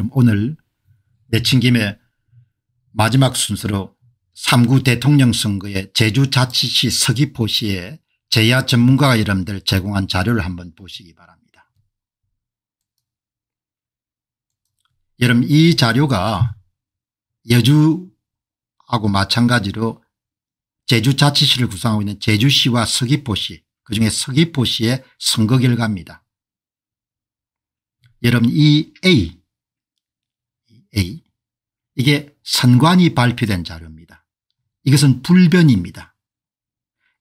그럼 오늘 내친 김에 마지막 순서로 3구 대통령 선거에 제주자치시 서귀포시에 제야 전문가 여러분들 제공한 자료를 한번 보시기 바랍니다. 여러분 이 자료가 여주하고 마찬가지로 제주자치시를 구성하고 있는 제주시와 서귀포시 그중에 서귀포시의 선거 결과입니다. 여러분 이 A A 이게 선관위 발표된 자료입니다. 이것은 불변입니다.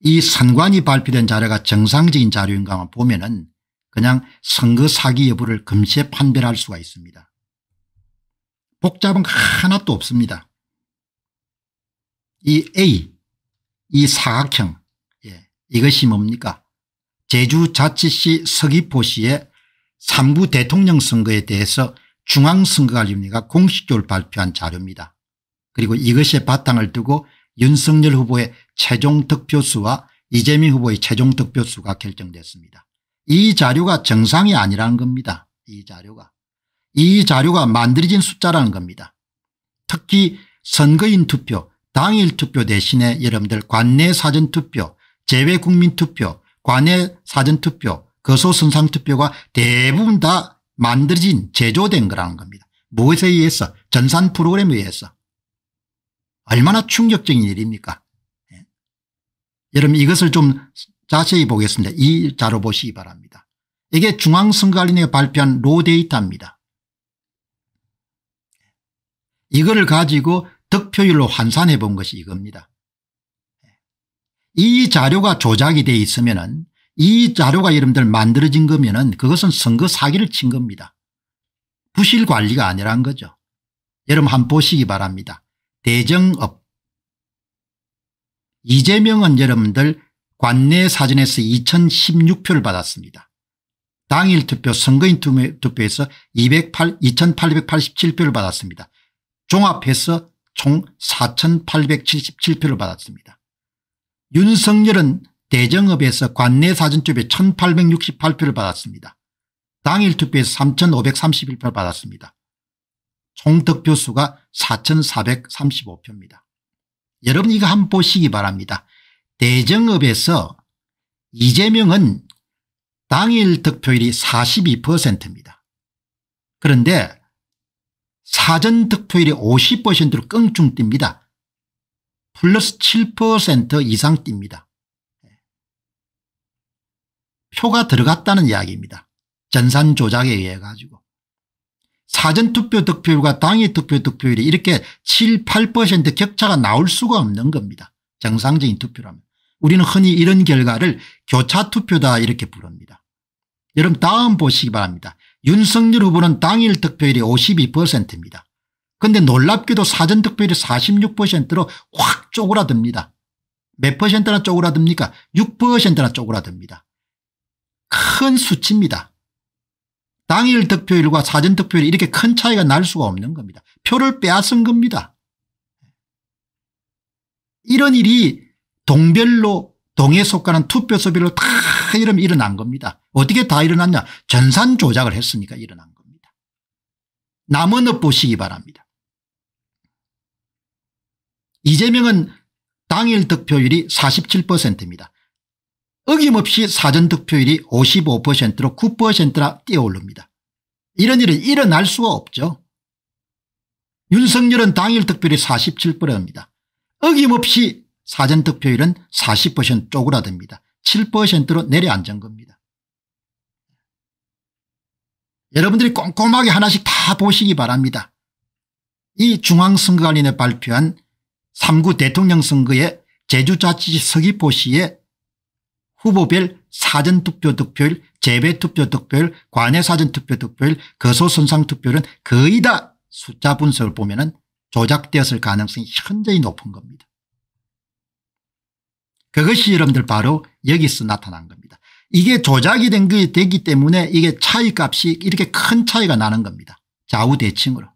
이선관위 발표된 자료가 정상적인 자료인가만 보면 은 그냥 선거 사기 여부를 금시에 판별할 수가 있습니다. 복잡은 하나도 없습니다. 이 A 이 사각형 예, 이것이 뭡니까 제주자치시 서귀포시의 3구 대통령 선거에 대해서 중앙선거관리위원회가 공식적으로 발표한 자료입니다. 그리고 이것의 바탕을 두고 윤석열 후보의 최종 득표수와 이재명 후보의 최종 득표수가 결정됐습니다. 이 자료가 정상이 아니라는 겁니다. 이 자료가. 이 자료가 만들어진 숫자라는 겁니다. 특히 선거인 투표, 당일 투표 대신에 여러분들 관내 사전투표, 재외국민투표, 관내 사전투표, 거소선상투표가 대부분 다 만들어진 제조된 거라는 겁니다. 무엇에 의해서 전산 프로그램에 의해서 얼마나 충격적인 일입니까 예. 여러분 이것을 좀 자세히 보겠습니다. 이 자료 보시기 바랍니다. 이게 중앙선관위가 발표한 로데이터입니다. 이거를 가지고 득표율로 환산해 본 것이 이겁니다. 예. 이 자료가 조작이 돼 있으면 이 자료가 여러분들 만들어진 거면은 그것은 선거 사기를 친 겁니다. 부실 관리가 아니란 거죠. 여러분 한번 보시기 바랍니다. 대정업. 이재명은 여러분들 관내 사전에서 2016표를 받았습니다. 당일 투표 선거인 투표에서 208, 2887표를 받았습니다. 종합해서 총 4877표를 받았습니다. 윤석열은 대정읍에서 관내 사전투표에 1868표를 받았습니다. 당일 투표에서 3531표를 받았습니다. 총 득표수가 4435표입니다. 여러분 이거 한번 보시기 바랍니다. 대정읍에서 이재명은 당일 득표율이 42%입니다. 그런데 사전 득표율이 50%로 끙충 뜁니다. 플러스 7% 이상 뜁니다. 표가 들어갔다는 이야기입니다. 전산 조작에 의해 가지고. 사전투표 득표율과 당일 투표 득표율이 이렇게 7, 8% 격차가 나올 수가 없는 겁니다. 정상적인 투표라면. 우리는 흔히 이런 결과를 교차투표다 이렇게 부릅니다. 여러분 다음 보시기 바랍니다. 윤석열 후보는 당일 득표율이 52%입니다. 근데 놀랍게도 사전 득표율이 46%로 확 쪼그라듭니다. 몇 퍼센트나 쪼그라듭니까? 6%나 쪼그라듭니다. 큰 수치입니다. 당일 득표율과 사전 득표율이 이렇게 큰 차이가 날 수가 없는 겁니다. 표를 빼앗은 겁니다. 이런 일이 동별로 동에 속하는 투표소별로 다 이러면 일어난 겁니다. 어떻게 다 일어났냐 전산 조작을 했으니까 일어난 겁니다. 남은 보시기 바랍니다. 이재명은 당일 득표율이 47%입니다. 어김없이 사전투표율이 55%로 9%나 뛰어오릅니다. 이런 일은 일어날 수가 없죠. 윤석열은 당일 득표율이 47%입니다. 어김없이 사전 득표율은 40% 쪼그라듭니다. 7%로 내려앉은 겁니다. 여러분들이 꼼꼼하게 하나씩 다 보시기 바랍니다. 이 중앙선거관리에 발표한 3구 대통령 선거에 제주자치 서귀포시에 후보별 사전투표 득표율 재배투표 득표율 관외사전투표 득표율 거소선상 투표율은 거의 다 숫자 분석을 보면 은 조작되었을 가능성이 현저히 높은 겁니다. 그것이 여러분들 바로 여기서 나타난 겁니다. 이게 조작이 된게 되기 때문에 이게 차이값이 이렇게 큰 차이가 나는 겁니다. 좌우대칭으로.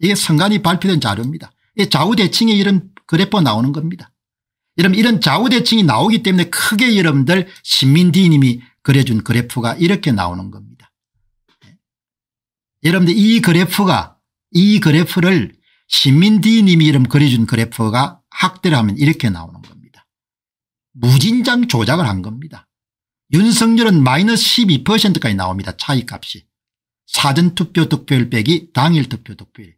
이게 선관위 발표된 자료입니다. 이 좌우대칭에 이런 그래프 나오는 겁니다. 여러분 이런 좌우대칭이 나오기 때문에 크게 여러분들 신민디님이 그려준 그래프가 이렇게 나오는 겁니다. 예. 여러분들 이 그래프가 이 그래프를 신민디님이 이름 그려준 그래프가 학대를 하면 이렇게 나오는 겁니다. 무진장 조작을 한 겁니다. 윤석열은 마이너스 12%까지 나옵니다. 차이값이. 사전투표 득표율 빼기 당일 투표 득표율.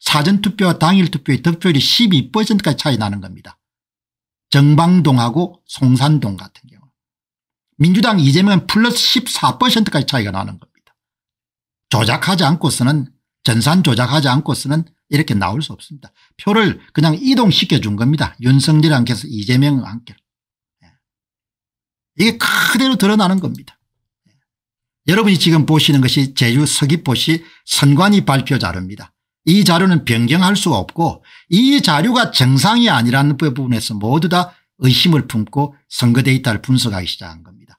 사전투표와 당일 투표의 득표율이 12%까지 차이 나는 겁니다. 정방동하고 송산동 같은 경우 민주당 이재명은 플러스 14%까지 차이가 나는 겁니다. 조작하지 않고서는 전산 조작하지 않고서는 이렇게 나올 수 없습니다. 표를 그냥 이동시켜 준 겁니다. 윤석열 한께서 이재명 한께로. 예. 이게 그대로 드러나는 겁니다. 예. 여러분이 지금 보시는 것이 제주 서귀포시 선관위 발표 자료입니다. 이 자료는 변경할 수가 없고 이 자료가 정상이 아니라는 부분에서 모두 다 의심을 품고 선거 데이터를 분석하기 시작한 겁니다.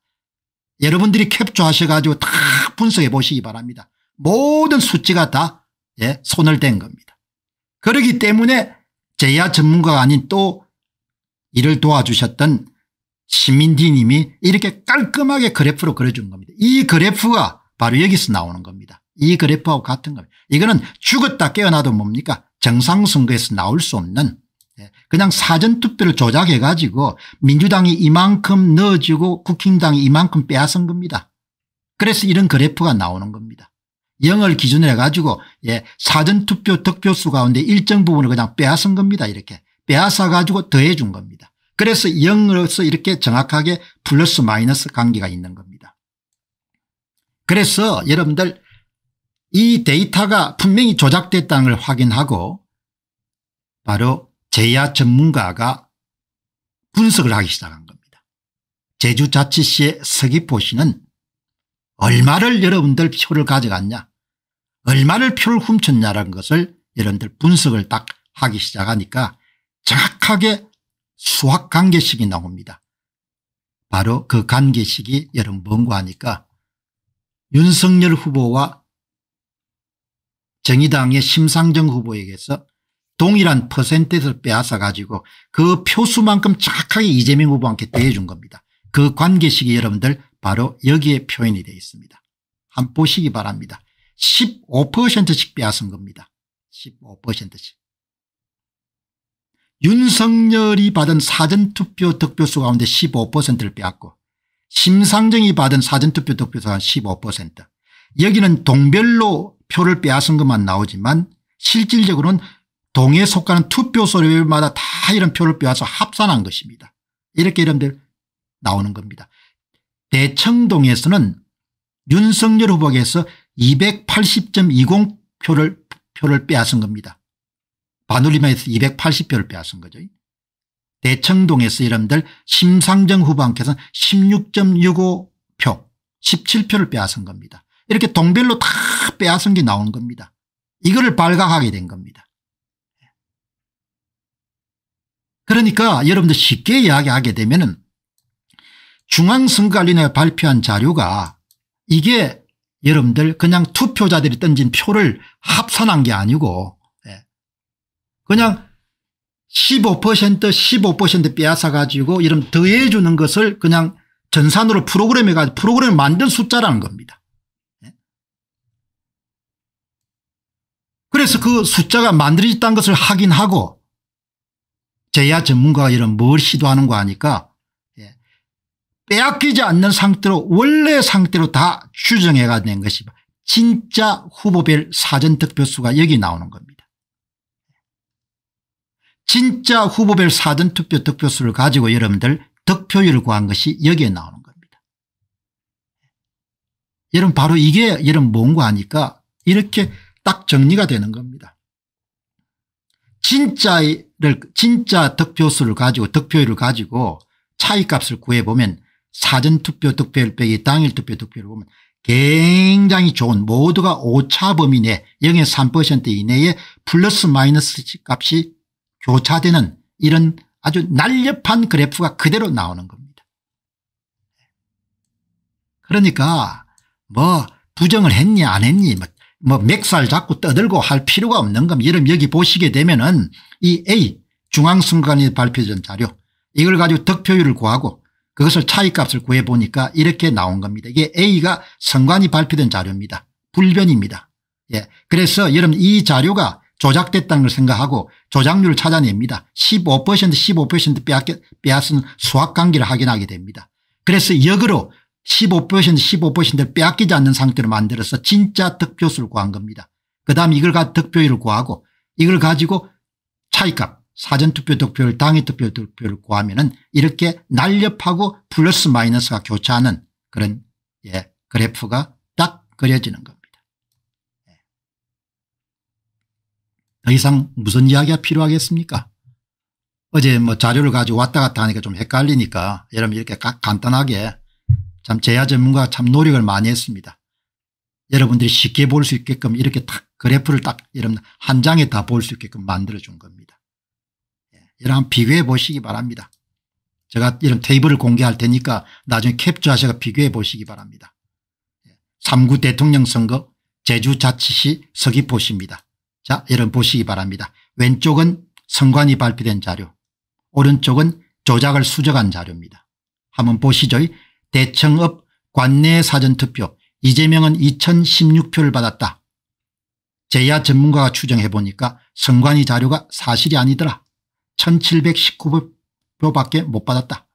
여러분들이 캡처하셔 가지고 다 분석해 보시기 바랍니다. 모든 수치가 다 예, 손을 댄 겁니다. 그러기 때문에 제야 전문가가 아닌 또 이를 도와주셨던 시민디님이 이렇게 깔끔하게 그래프로 그려준 겁니다. 이 그래프가 바로 여기서 나오는 겁니다. 이 그래프하고 같은 겁니다. 이거는 죽었다 깨어나도 뭡니까 정상선거에서 나올 수 없는 예, 그냥 사전투표를 조작해 가지고 민주당이 이만큼 넣어주고 국힘당이 이만큼 빼앗은 겁니다. 그래서 이런 그래프가 나오는 겁니다. 0을 기준으로 해가지고 예, 사전투표 득표수 가운데 일정 부분을 그냥 빼앗은 겁니다. 이렇게 빼앗아 가지고 더해 준 겁니다. 그래서 0으로서 이렇게 정확하게 플러스 마이너스 관계가 있는 겁니다. 그래서 여러분들 이 데이터가 분명히 조작됐다는 걸 확인하고 바로 제야 전문가가 분석을 하기 시작한 겁니다. 제주자치시의 서기포 시는 얼마를 여러분들 표를 가져갔냐 얼마를 표를 훔쳤냐라는 것을 여러분들 분석을 딱 하기 시작하니까 정확하게 수학 관계식이 나옵니다. 바로 그 관계식이 여러분 뭔고 하니까 윤석열 후보와 정의당의 심상정 후보에게서 동일한 퍼센트를 빼앗아 가지고 그 표수만큼 착하게 이재명 후보한테 대해준 겁니다. 그 관계식이 여러분들 바로 여기에 표현이 되어 있습니다. 한 보시기 바랍니다. 15%씩 빼앗은 겁니다. 15%씩. 윤석열이 받은 사전투표 득표수 가운데 15%를 빼앗고 심상정이 받은 사전투표 득표수 한 15%. 여기는 동별로 표를 빼앗은 것만 나오지만 실질적으로는 동에 속하는 투표소마다 다 이런 표를 빼와서 합산한 것입니다. 이렇게 이름들 나오는 겁니다. 대청동에서는 윤석열 후보에서 280.20 표를 표를 빼앗은 겁니다. 바누리마에서 280표를 빼앗은 거죠. 대청동에서 이름들 심상정 후보한께서는 16.65표 17표를 빼앗은 겁니다. 이렇게 동별로 다 빼앗은 게 나온 겁니다. 이거를 발각하게 된 겁니다. 그러니까 여러분들 쉽게 이야기하게 되면중앙선거관리회 발표한 자료가 이게 여러분들 그냥 투표자들이 던진 표를 합산한 게 아니고 예. 그냥 15% 15% 빼앗아 가지고 이런 더해주는 것을 그냥 전산으로 프로그램해 가지고 프로그램을 만든 숫자라는 겁니다. 그래서 그 숫자가 만들어졌다는 것을 확인하고 제야 전문가가 이런 뭘시도하는거아니까 예. 빼앗기지 않는 상태로 원래 상태로 다 추정해가 된 것이 진짜 후보별 사전투표수가 여기 나오는 겁니다. 진짜 후보별 사전투표 득표수를 가지고 여러분들 득표율을 구한 것이 여기에 나오는 겁니다. 여러분 바로 이게 여러분 뭔가 하니까 이렇게 딱 정리가 되는 겁니다. 진짜를 진짜 득표수를 가지고 득표율을 가지고 차이값을 구해보면 사전투표 득표율 빼기 당일 투표 득표율을 보면 굉장히 좋은 모두가 오차 범위 내0 3% 이내에 플러스 마이너스 값이 교차되는 이런 아주 날렵한 그래프가 그대로 나오는 겁니다. 그러니까 뭐 부정을 했냐 안 했니 뭐뭐 맥살 자꾸 떠들고 할 필요가 없는 겁니다. 여러분 여기 보시게 되면은 이 A 중앙선관위 발표된 자료 이걸 가지고 득표율을 구하고 그것을 차이값을 구해보니까 이렇게 나온 겁니다. 이게 A가 선관위 발표된 자료입니다. 불변입니다. 예. 그래서 여러분 이 자료가 조작됐다는 걸 생각하고 조작률을 찾아냅니다. 15% 15% 빼앗은 수학관계를 확인하게 됩니다. 그래서 역으로 1 5 1 5인 빼앗기지 않는 상태로 만들어서 진짜 득표수를 구한 겁니다. 그 다음 이걸 가 득표율을 구하고 이걸 가지고 차이값 사전투표 득표율 당일 투표 득표율을 구하면 은 이렇게 날렵하고 플러스 마이너스가 교차하는 그런 예, 그래프가 딱 그려지는 겁니다. 예. 더 이상 무슨 이야기가 필요하겠습니까 어제 뭐 자료를 가지고 왔다 갔다 하니까 좀 헷갈리니까 여러분 이렇게 간단하게 참 제야 전문가가 참 노력을 많이 했습니다. 여러분들이 쉽게 볼 수 있게끔 이렇게 딱 그래프를 딱 여러분 한 장에 다 볼 수 있게끔 만들어준 겁니다. 예, 여러분 비교해 보시기 바랍니다. 제가 이런 테이블을 공개할 테니까 나중에 캡처하셔서 비교해 보시기 바랍니다. 3구 예, 대통령 선거 제주자치시 서귀포시입니다. 자 여러분 보시기 바랍니다. 왼쪽은 선관위 발표된 자료 오른쪽은 조작을 수정한 자료입니다. 한번 보시죠. 대청읍 관내 사전투표 이재명은 2016표를 받았다. 제야 전문가가 추정해보니까 선관위 자료가 사실이 아니더라. 1719표밖에 못 받았다.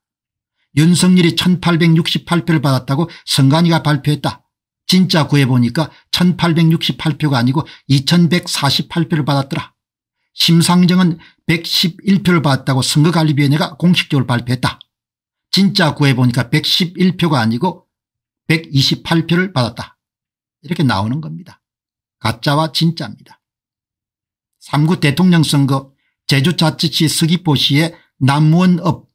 윤석열이 1868표를 받았다고 선관위가 발표했다. 진짜 구해보니까 1868표가 아니고 2148표를 받았더라. 심상정은 111표를 받았다고 선거관리위원회가 공식적으로 발표했다. 진짜 구해보니까 111표가 아니고 128표를 받았다. 이렇게 나오는 겁니다. 가짜와 진짜입니다. 3구 대통령 선거 제주자치시 서귀포시의 남무원읍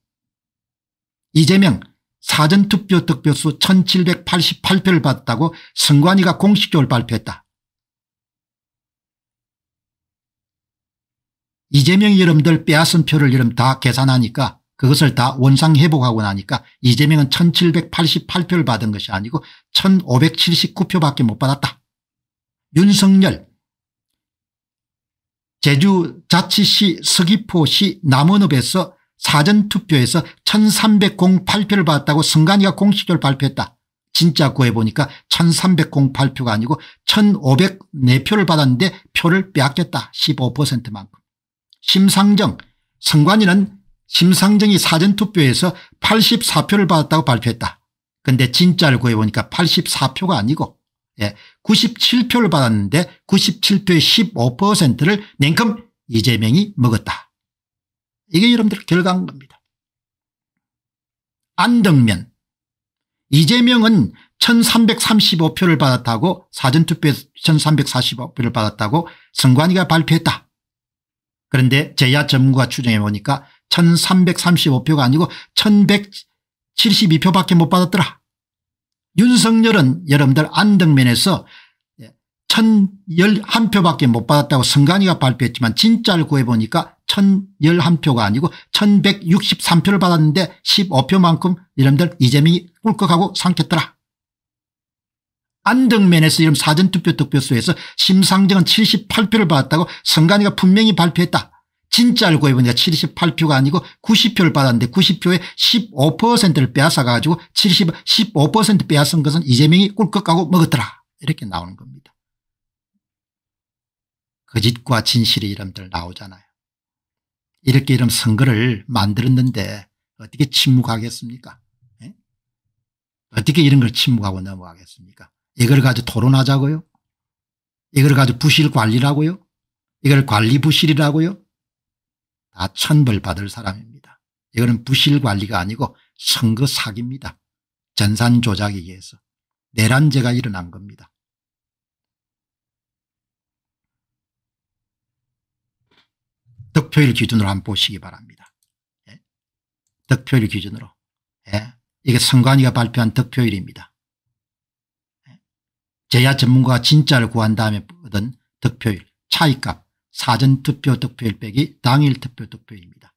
이재명 사전투표 득표수 1788표를 받았다고 선관위가 공식적으로 발표했다. 이재명 여러분들 빼앗은 표를 여러분 다 계산하니까 그것을 다 원상회복하고 나니까 이재명은 1788표를 받은 것이 아니고 1579표밖에 못 받았다. 윤석열 제주 자치시 서귀포시 남원읍에서 사전투표에서 1308표를 받았다고 선관위가 공식적으로 발표했다. 진짜 구해보니까 1308표가 아니고 1504표를 받았는데 표를 빼앗겼다. 15%만큼. 심상정 선관위는 심상정이 사전투표에서 84표를 받았다고 발표했다. 근데 진짜를 구해보니까 84표가 아니고 예, 97표를 받았는데 97표의 15%를 냉큼 이재명이 먹었다. 이게 여러분들 결과인 겁니다. 안덕면 이재명은 1335표를 받았다고 사전투표에서 1345표를 받았다고 선관위가 발표했다. 그런데 제야 전문가 추정해 보니까 1335표가 아니고 1172표밖에 못 받았더라. 윤석열은 여러분들 안덕면에서 1011표밖에 못 받았다고 선관위가 발표했지만 진짜를 구해보니까 1011표가 아니고 1163표를 받았는데 15표만큼 여러분들 이재명이 꿀꺽하고 삼켰더라. 안덕면에서 이런 사전투표 득표수에서 심상정은 78표를 받았다고 선관위가 분명히 발표했다. 진짜 알고 해보니까 78표가 아니고 90표를 받았는데 90표에 15%를 빼앗아가지고 7 15% 빼앗은 것은 이재명이 꿀꺽 하고 먹었더라 이렇게 나오는 겁니다. 거짓과 진실의 이름들 나오잖아요. 이렇게 이런 선거를 만들었는데 어떻게 침묵하겠습니까? 예? 어떻게 이런 걸 침묵하고 넘어가겠습니까? 이걸 가지고 토론하자고요? 이걸 가지고 부실 관리라고요? 이걸 관리 부실이라고요? 다 천벌받을 사람입니다. 이거는 부실관리가 아니고 선거 사기입니다. 전산 조작에 의해서 내란제가 일어난 겁니다. 득표율 기준으로 한번 보시기 바랍니다. 예? 득표율 기준으로. 예? 이게 선관위가 발표한 득표율입니다. 예? 제야 전문가가 진짜를 구한 다음에 얻은 득표율, 차이값. 사전투표 득표일 빼기 당일투표 득표입니다.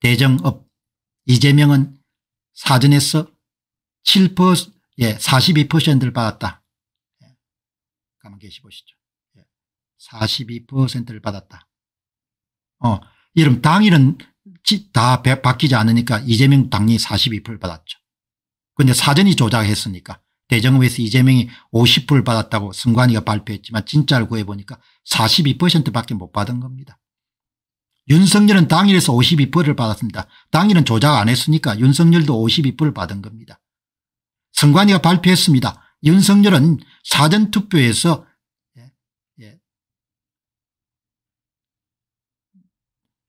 대정업 이재명은 사전에서 7% 예, 42%를 받았다. 예, 가만 계시 보시죠. 예, 42%를 받았다. 어, 이름 당일은 다 바뀌지 않으니까 이재명 당이 42%를 받았죠. 근데 사전이 조작했으니까 대정부에서 이재명이 50%를 받았다고 승관이가 발표했지만 진짜를 구해보니까 42%밖에 못 받은 겁니다. 윤석열은 당일에서 52%를 받았습니다. 당일은 조작 안 했으니까 윤석열도 52%를 받은 겁니다. 선관위가 발표했습니다. 윤석열은 사전투표에서 예, 예.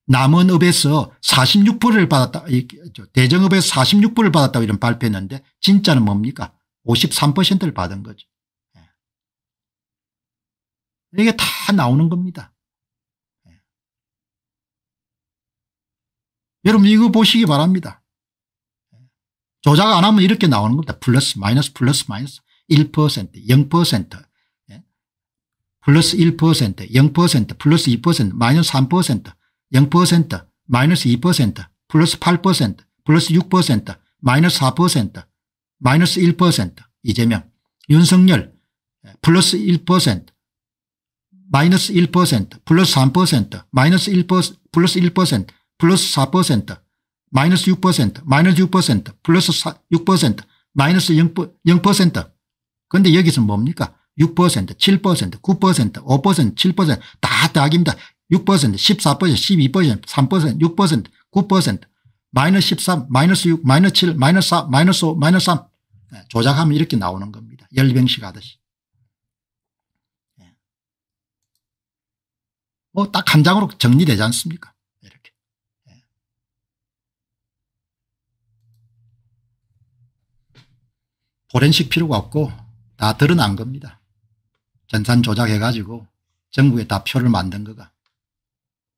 남원읍에서 46%를 받았다 대정읍에서 46%를 받았다고 이런 발표했는데 진짜는 뭡니까 53%를 받은 거죠. 예. 이게 다 나오는 겁니다. 예. 여러분 이거 보시기 바랍니다. 예. 조작 안 하면 이렇게 나오는 겁니다. 플러스 마이너스 플러스 마이너스 1% 0% 플러스 1% 0% 플러스 2% 마이너스 3% 0% 마이너스 2% 플러스 8% 플러스 6% 마이너스 4% 마이너스 1% 이재명 윤석열 예, 플러스 1% 마이너스 1% 플러스 3% 마이너스 1% 플러스 1% 플러스 4% 마이너스 6% 마이너스 6% 플러스 4, 6% 마이너스 0, 0% 근데 여기서 뭡니까 6% 7% 9% 5% 7%다 딱입니다 6% 14% 12% 3% 6% 9% 마이너스 13 마이너스 6 마이너스 7 마이너스 4 마이너스 5 마이너스 3 네, 조작하면 이렇게 나오는 겁니다. 열병식 하듯이. 예. 뭐딱 한 장으로 정리되지 않습니까? 이렇게. 예. 포렌식 필요가 없고 다 드러난 겁니다. 전산 조작해가지고 전국에 다 표를 만든 거가.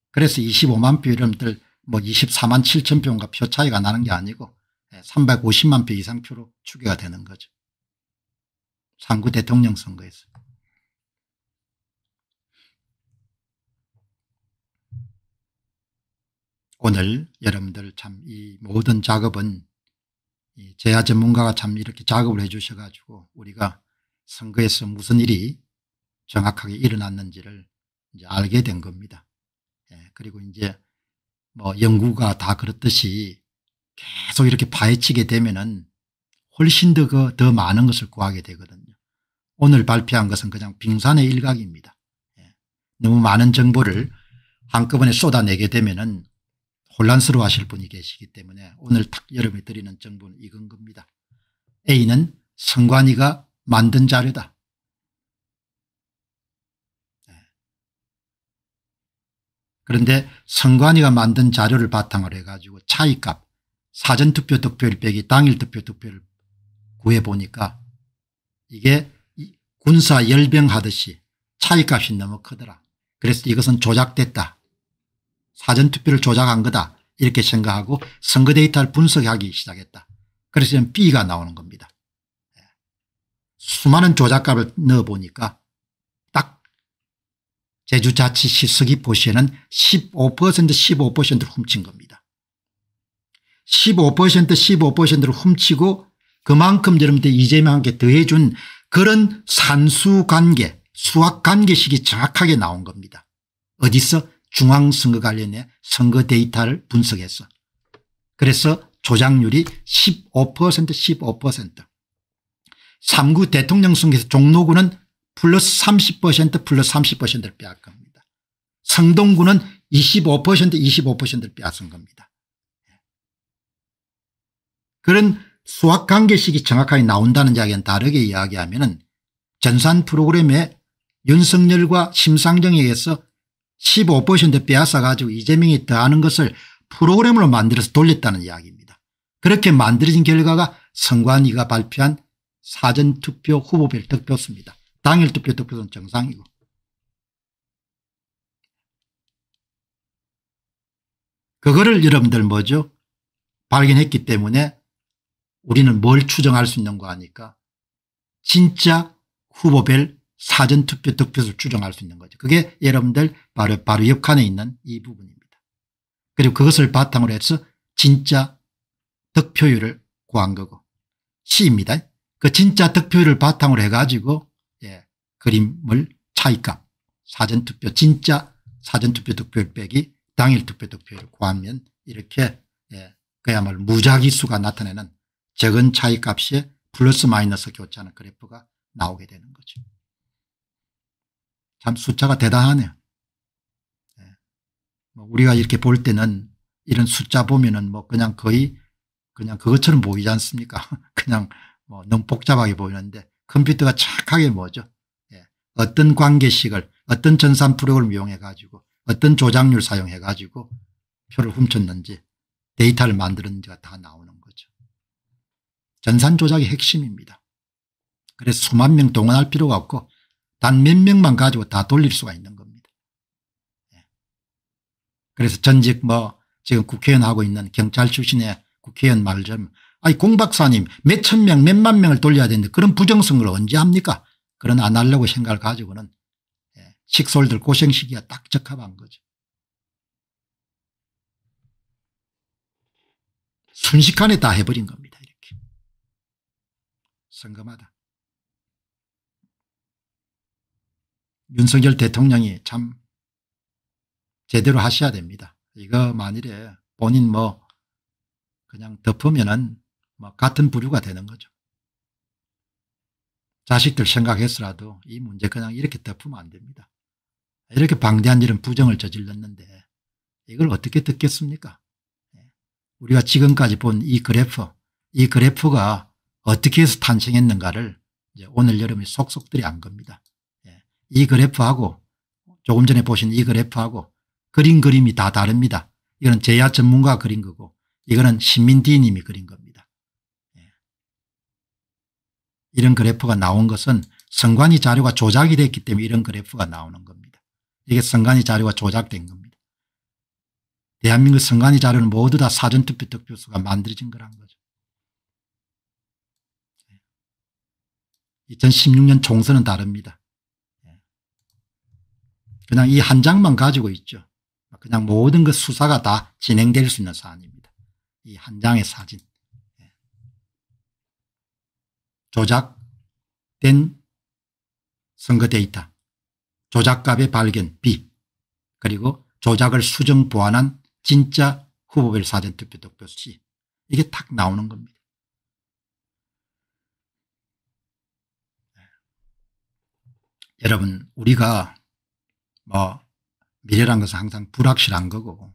그래서 25만 표 이름들 뭐 24만 7천 표인가 표 차이가 나는 게 아니고 350만 예, 표 이상 표로 추계가 되는 거죠. 3구 대통령 선거에서. 오늘 여러분들 참 이 모든 작업은 이제야 전문가가 참 이렇게 작업을 해 주셔가지고 우리가 선거에서 무슨 일이 정확하게 일어났는지를 이제 알게 된 겁니다. 예, 그리고 이제 뭐 연구가 다 그렇듯이 계속 이렇게 파헤치게 되면은 훨씬 더, 그, 더 많은 것을 구하게 되거든요. 오늘 발표한 것은 그냥 빙산의 일각입니다. 예. 너무 많은 정보를 한꺼번에 쏟아내게 되면은 혼란스러워 하실 분이 계시기 때문에 오늘 탁 여러분이 드리는 정보는 이건 겁니다. A는 성관이가 만든 자료다. 예. 그런데 성관이가 만든 자료를 바탕으로 해가지고 차이값 사전투표 득표율 빼기 당일 투표 득표율 구해보니까 이게 군사 열병하듯이 차이값이 너무 크더라. 그래서 이것은 조작됐다. 사전투표를 조작한 거다. 이렇게 생각하고 선거 데이터를 분석하기 시작했다. 그래서 B가 나오는 겁니다. 예. 수많은 조작값을 넣어보니까 딱 제주자치시 서귀포시에는 15% 15%를 훔친 겁니다. 15% 15%를 훔치고 그만큼 여러분들 이재명한테 더해준 그런 산수관계 수학관계식이 정확하게 나온 겁니다. 어디서 중앙선거 관련해 선거 데이터를 분석해서 그래서 조작률이 15% 15% 3구 대통령 선거에서 종로구는 플러스 30% 플러스 30%를 빼앗 겁니다. 성동구는 25% 25%를 빼앗은 겁니다. 그런 수학 관계식이 정확하게 나온다는 이야기는 다르게 이야기하면 은 전산 프로그램에 윤석열과 심상정에 게서15% 빼앗아가지고 이재명이 더하는 것을 프로그램으로 만들어서 돌렸다는 이야기입니다. 그렇게 만들어진 결과가 선관위가 발표한 사전투표 후보별 득표수입니다. 당일 투표 득표수는 정상이고. 그거를 여러분들 뭐죠? 발견했기 때문에 우리는 뭘 추정할 수 있는 거 아니까 진짜 후보별 사전투표 득표수 추정할 수 있는 거죠. 그게 여러분들 바로, 바로 역한에 있는 이 부분입니다. 그리고 그것을 바탕으로 해서 진짜 득표율을 구한 거고 시입니다. 그 진짜 득표율을 바탕으로 해가지고 예, 그림을 차이값 사전투표 진짜 사전투표 득표율 빼기 당일 투표 득표율을 구하면 이렇게 예, 그야말로 무작위수가 나타내는 적은 차이값에 플러스 마이너스 교차하는 그래프가 나오게 되는 거죠. 참 숫자가 대단하네요. 네. 뭐 우리가 이렇게 볼 때는 이런 숫자 보면은 뭐 그냥 거의 그냥 그것처럼 보이지 않습니까? 그냥 뭐 너무 복잡하게 보이는데 컴퓨터가 착하게 뭐죠? 예. 어떤 관계식을 어떤 전산 프로그램을 이용해 가지고 어떤 조작률 사용해 가지고 표를 훔쳤는지 데이터를 만드는지가 다 나오는 전산 조작의 핵심입니다. 그래서 수만 명 동원할 필요가 없고 단 몇 명만 가지고 다 돌릴 수가 있는 겁니다. 예. 그래서 전직 뭐 지금 국회의원 하고 있는 경찰 출신의 국회의원 말좀 아니 공 박사님 몇 천 명 몇만 명을 돌려야 되는데 그런 부정성을 언제 합니까 그런 안 하려고 생각을 가지고는 예. 식솔들 고생 시기가 딱 적합한 거죠. 순식간에 다 해버린 겁니다. 성검하다. 윤석열 대통령이 참 제대로 하셔야 됩니다. 이거 만일에 본인 뭐 그냥 덮으면은 뭐 같은 부류가 되는 거죠. 자식들 생각해서라도 이 문제 그냥 이렇게 덮으면 안 됩니다. 이렇게 방대한 일은 부정을 저질렀는데 이걸 어떻게 듣겠습니까? 예. 우리가 지금까지 본 이 그래프, 이 그래프가 어떻게 해서 탄생했는가를 오늘 여러분이 속속들이 안 겁니다. 예. 이 그래프하고 조금 전에 보신 이 그래프하고 그린 그림이 다 다릅니다. 이거는 제야 전문가 그린 거고 이거는 신민디님이 그린 겁니다. 예. 이런 그래프가 나온 것은 선관위 자료가 조작이 됐기 때문에 이런 그래프가 나오는 겁니다. 이게 선관위 자료가 조작된 겁니다. 대한민국 선관위 자료는 모두 다 사전투표 득표수가 만들어진 거란 거죠. 2016년 총선은 다릅니다. 예. 그냥 이 한 장만 가지고 있죠. 그냥 모든 그 수사가 다 진행될 수 있는 사안입니다. 이 한 장의 사진. 예. 조작된 선거 데이터, 조작값의 발견 B, 그리고 조작을 수정 보완한 진짜 후보별 사전투표 득표 시 이게 탁 나오는 겁니다. 여러분 우리가 뭐 미래란 것은 항상 불확실한 거고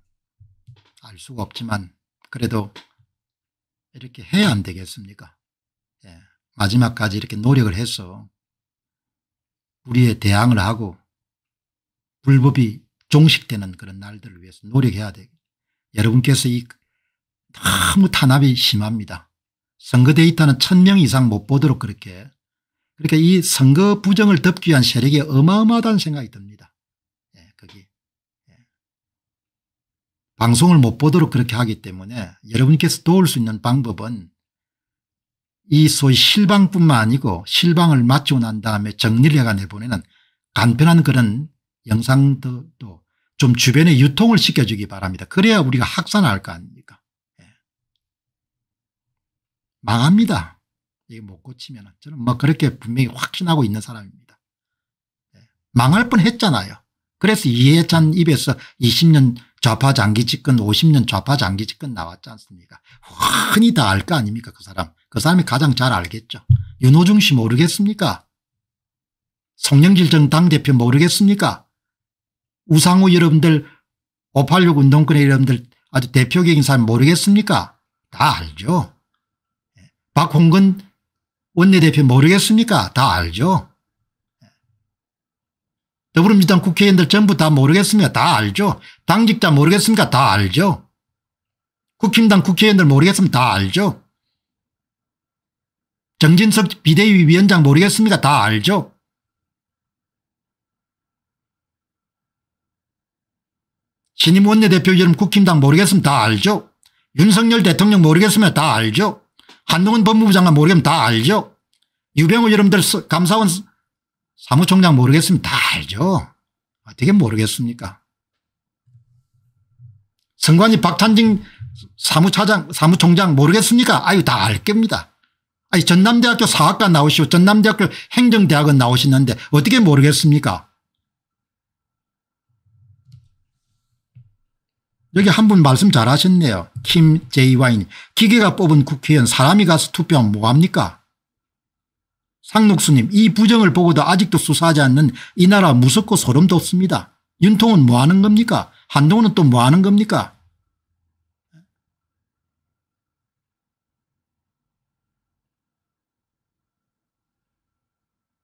알 수가 없지만 그래도 이렇게 해야 안 되겠습니까 예. 마지막까지 이렇게 노력을 해서 우리의 대항을 하고 불법이 종식되는 그런 날들을 위해서 노력해야 되고 여러분께서 이 너무 탄압이 심합니다. 선거 데이터는 천 명 이상 못 보도록 그렇게 그렇게 그러니까 이 선거 부정을 덮기 위한 세력이 어마어마하다는 생각이 듭니다. 예, 거기. 예. 방송을 못 보도록 그렇게 하기 때문에 여러분께서 도울 수 있는 방법은 이 소위 실방뿐만 아니고 실방을 마치고 난 다음에 정리를 해가 내보내는 간편한 그런 영상도 좀 주변에 유통을 시켜주기 바랍니다. 그래야 우리가 확산할 거 아닙니까. 예. 망합니다. 이게 못 뭐 고치면 저는 뭐 그렇게 분명히 확신하고 있는 사람입니다. 예. 망할 뻔 했잖아요. 그래서 이해찬 입에서 20년 좌파 장기 집권 50년 좌파 장기 집권 나왔지 않습니까 흔히 다 알 거 아닙니까 그 사람 그 사람이 가장 잘 알겠죠 윤호중 씨 모르겠습니까 송영길 전 당대표 모르겠습니까 우상호 여러분들 586 운동권의 여러분들 아주 대표적인 사람 모르겠습니까 다 알죠 예. 박홍근 원내대표 모르겠습니까? 다 알죠. 더불어민주당 국회의원들 전부 다 모르겠습니까? 다 알죠. 당직자 모르겠습니까? 다 알죠. 국힘당 국회의원들 모르겠으면 다 알죠. 정진석 비대위 위원장 모르겠습니까? 다 알죠. 신임 원내대표 여러분 국힘당 모르겠으면 다 알죠. 윤석열 대통령 모르겠으면 다 알죠. 한동훈 법무부 장관 모르겠으면 다 알죠. 유병호 여러분들 감사원 사무총장 모르겠으면 다 알죠. 어떻게 모르겠습니까. 성관위 박찬진 사무차장 사무총장 모르겠습니까. 아유 다 알 겁니다. 아니 전남대학교 사학과 나오시고 전남대학교 행정대학원 나오시는데 어떻게 모르겠습니까. 여기 한 분 말씀 잘하셨네요. 김 제이와인 기계가 뽑은 국회의원 사람이 가서 투표하면 뭐합니까? 상록수님 이 부정을 보고도 아직도 수사하지 않는 이 나라 무섭고 소름 돋습니다. 윤통은 뭐하는 겁니까? 한동훈은 또 뭐하는 겁니까?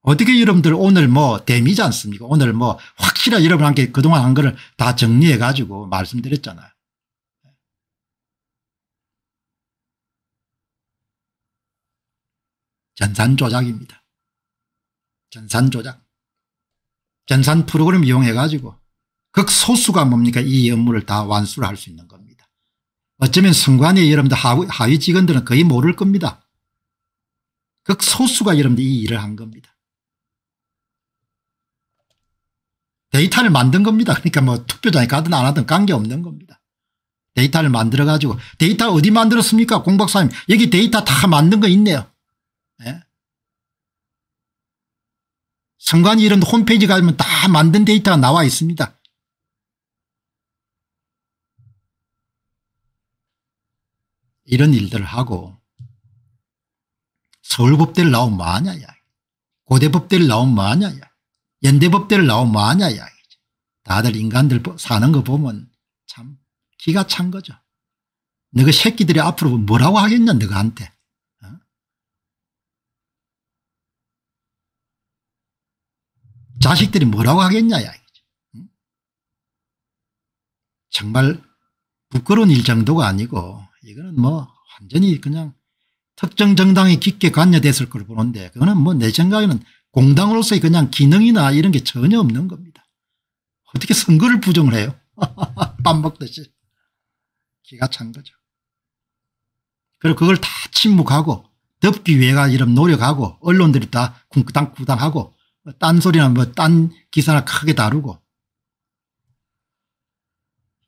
어떻게 여러분들 오늘 뭐 데미지 않습니까 오늘 뭐확실하 여러분한테 그동안 한 거를 다 정리해 가지고 말씀드렸잖아요. 전산 조작입니다. 전산 조작. 전산 프로그램 이용해 가지고 극소수가 뭡니까 이 업무를 다 완수를 할 수 있는 겁니다. 어쩌면 선관위 여러분들 하위, 직원들은 거의 모를 겁니다. 극소수가 여러분들 이 일을 한 겁니다. 데이터를 만든 겁니다. 그러니까 뭐 투표장에 가든 안 하든 관계없는 겁니다. 데이터를 만들어 가지고 데이터 어디 만들었습니까 공 박사님 여기 데이터 다 만든 거 있네요. 예? 선관위 이런 홈페이지 가면 다 만든 데이터가 나와 있습니다. 이런 일들을 하고 서울법대를 나오면 뭐하냐 야 고대법대를 나오면 뭐하냐 야 연대법대를 나오면 뭐하냐 이야기죠. 다들 인간들 사는 거 보면 참 기가 찬 거죠. 너그 새끼들이 앞으로 뭐라고 하겠냐 너한테. 어? 자식들이 뭐라고 하겠냐 이야기죠. 정말 부끄러운 일 정도가 아니고 이거는 뭐 완전히 그냥 특정 정당에 깊게 관여됐을 걸 보는데 그거는 뭐 내 생각에는 공당으로서의 그냥 기능이나 이런 게 전혀 없는 겁니다. 어떻게 선거를 부정을 해요? 밥 먹듯이. 기가 찬 거죠. 그리고 그걸 다 침묵하고 덮기 위해 가 이런 노력하고 언론들이 다 쿵당쿵당하고 딴소리나 뭐 딴 기사나 크게 다루고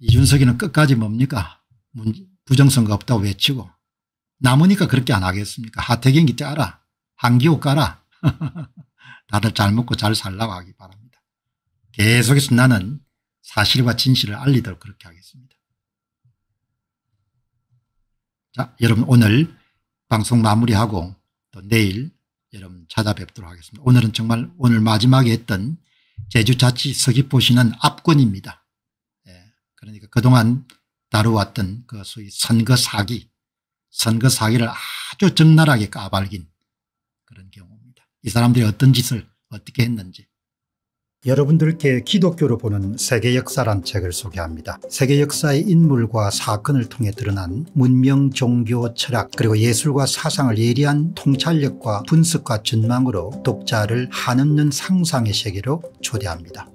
이준석이는 끝까지 뭡니까 부정선거 없다고 외치고 남으니까 그렇게 안 하겠습니까 하태경이 짜라 한기호 까라 다들 잘 먹고 잘 살라고 하기 바랍니다. 계속해서 나는 사실과 진실을 알리도록 그렇게 하겠습니다. 자, 여러분 오늘 방송 마무리하고 또 내일 여러분 찾아뵙도록 하겠습니다. 오늘은 정말 오늘 마지막에 했던 제주자치 서귀포시는 압권입니다. 예, 그러니까 그동안 다루왔던 그 소위 선거 사기, 선거 사기를 아주 적나라하게 까발긴 이 사람들이 어떤 짓을 어떻게 했는지. 여러분들께 기독교로 보는 세계 역사란 책을 소개합니다. 세계 역사의 인물과 사건을 통해 드러난 문명, 종교, 철학 그리고 예술과 사상을 예리한 통찰력과 분석과 전망으로 독자를 한없는 상상의 세계로 초대합니다.